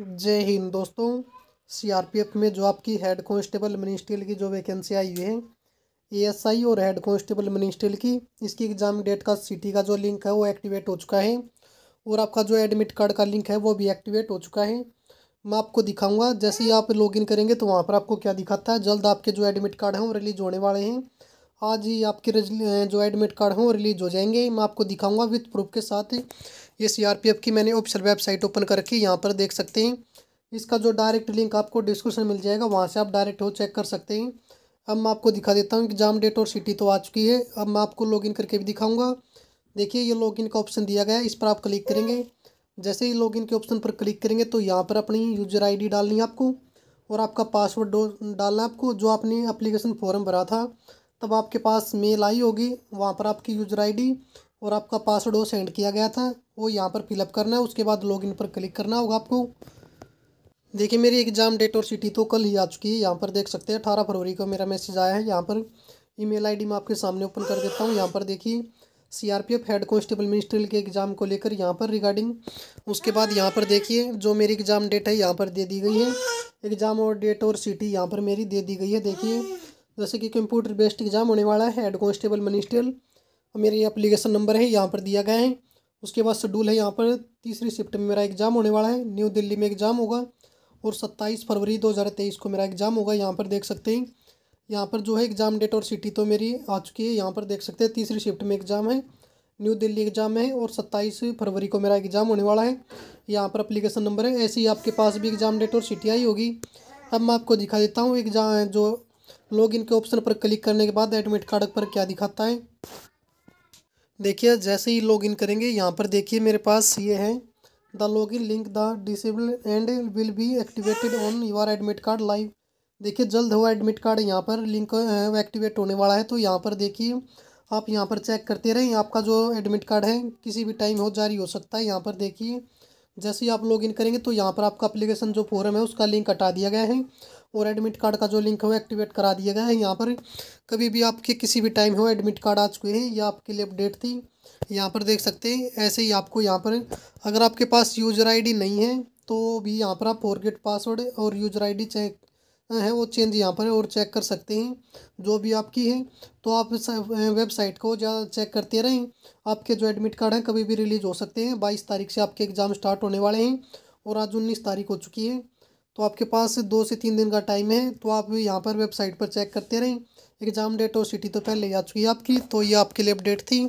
जय हिंद दोस्तों सीआरपीएफ में जो आपकी हेड कांस्टेबल मिनिस्ट्रियल की जो वैकेंसी आई हुई है एएसआई और हेड कांस्टेबल मिनिस्ट्रियल की इसकी एग्ज़ाम डेट का सिटी का जो लिंक है वो एक्टिवेट हो चुका है और आपका जो एडमिट कार्ड का लिंक है वो भी एक्टिवेट हो चुका है मैं आपको दिखाऊंगा जैसे ही आप लॉग करेंगे तो वहाँ पर आपको क्या दिखाता है जल्द आपके जो एडमिट कार्ड हैं वो रिलीज होने वाले हैं आज हाँ ही आपके जो एडमिट कार्ड हों रिलीज हो जाएंगे मैं आपको दिखाऊंगा विथ प्रूफ के साथ ये सी की मैंने ऑफिशियल वेबसाइट ओपन करके यहाँ पर देख सकते हैं इसका जो डायरेक्ट लिंक आपको डिस्क्रिप्शन मिल जाएगा वहाँ से आप डायरेक्ट हो चेक कर सकते हैं अब मैं आपको दिखा देता हूँ एग्जाम डेट और सिटी तो आ चुकी है अब मैं आपको लॉगिन करके भी दिखाऊंगा देखिए ये लॉगिन का ऑप्शन दिया गया है इस पर आप क्लिक करेंगे जैसे ही लॉगिन के ऑप्शन पर क्लिक करेंगे तो यहाँ पर अपनी यूजर आईडी डालनी है आपको और आपका पासवर्ड डालना है आपको जो आपने अप्लीकेशन फॉर्म भरा था तब आपके पास मेल आई होगी वहाँ पर आपकी यूजर आईडी और आपका पासवर्ड वो सेंड किया गया था वो यहाँ पर फिलअप करना है उसके बाद लॉगिन पर क्लिक करना होगा आपको देखिए मेरी एग्ज़ाम डेट और सिटी तो कल ही आ चुकी है यहाँ पर देख सकते हैं अठारह फरवरी को मेरा मैसेज आया है यहाँ पर ईमेल आईडी मैं आपके सामने ओपन कर देता हूँ यहाँ पर देखिए सीआरपीएफ हेड कॉन्स्टेबल मिनिस्ट्रियल के एग्ज़ाम को लेकर यहाँ पर रिगार्डिंग उसके बाद यहाँ पर देखिए जो मेरी एग्ज़ाम डेट है यहाँ पर दे दी गई है एग्ज़ाम और डेट और सिटी यहाँ पर मेरी दे दी गई है देखिए जैसे कि कंप्यूटर बेस्ड एग्ज़ाम होने वाला है हेड कॉन्स्टेबल मनिस्ट्रियल मेरे मेरा ये अप्लीकेशन नंबर है यहाँ पर दिया गया है उसके बाद शेड्यूल है यहाँ पर तीसरी शिफ्ट में मेरा एग्ज़ाम होने वाला है न्यू दिल्ली में एग्ज़ाम होगा और सत्ताईस फरवरी दो हज़ार तेईस को मेरा एग्ज़ाम होगा यहाँ पर देख सकते हैं यहाँ पर जो है एग्ज़ाम डेट और सिटी तो मेरी आ चुकी है यहाँ पर देख सकते हैं तीसरी शिफ्ट में एग्ज़ाम है न्यू दिल्ली एग्ज़ाम है और सत्ताईस फरवरी को मेरा एग्ज़ाम होने वाला है यहाँ पर अप्लीकेशन नंबर है ऐसे ही आपके पास भी एग्ज़ाम डेट और सिटी आई होगी अब मैं आपको दिखा देता हूँ एग्ज़ाम जो लॉग इन के ऑप्शन पर क्लिक करने के बाद एडमिट कार्ड पर क्या दिखाता है देखिए जैसे ही लॉग इन करेंगे यहाँ पर देखिए मेरे पास ये है the log in link the disable and will be activated on your admit card live देखिए जल्द हुआ एडमिट कार्ड यहाँ पर लिंक एक्टिवेट होने वाला है तो यहाँ पर देखिए आप यहाँ पर चेक करते रहें आपका जो एडमिट कार्ड है किसी भी टाइम हो जारी हो सकता है यहाँ पर देखिए जैसे ही आप लॉग इन करेंगे तो यहाँ पर आपका अप्लीकेशन जो फॉरम है उसका लिंक हटा दिया गया है और एडमिट कार्ड का जो लिंक है वो एक्टिवेट करा दिया गया है यहाँ पर कभी भी आपके किसी भी टाइम हो एडमिट कार्ड आ चुके हैं या आपके लिए अपडेट थी यहाँ पर देख सकते हैं ऐसे ही आपको यहाँ पर अगर आपके पास यूजर आईडी नहीं है तो भी यहाँ पर आप फोरगेट पासवर्ड और यूजर आईडी चेक है वो चेंज यहाँ पर और चेक कर सकते हैं जो भी आपकी है तो आप वेबसाइट को ज़्यादा चेक करते रहें आपके जो एडमिट कार्ड हैं कभी भी रिलीज़ हो सकते हैं बाईस तारीख से आपके एग्ज़ाम स्टार्ट होने वाले हैं और आज उन्नीस तारीख हो चुकी है तो आपके पास दो से तीन दिन का टाइम है तो आप यहाँ पर वेबसाइट पर चेक करते रहें एग्ज़ाम डेट और सिटी तो पहले ही आ चुकी है आपकी तो ये आपके लिए अपडेट थी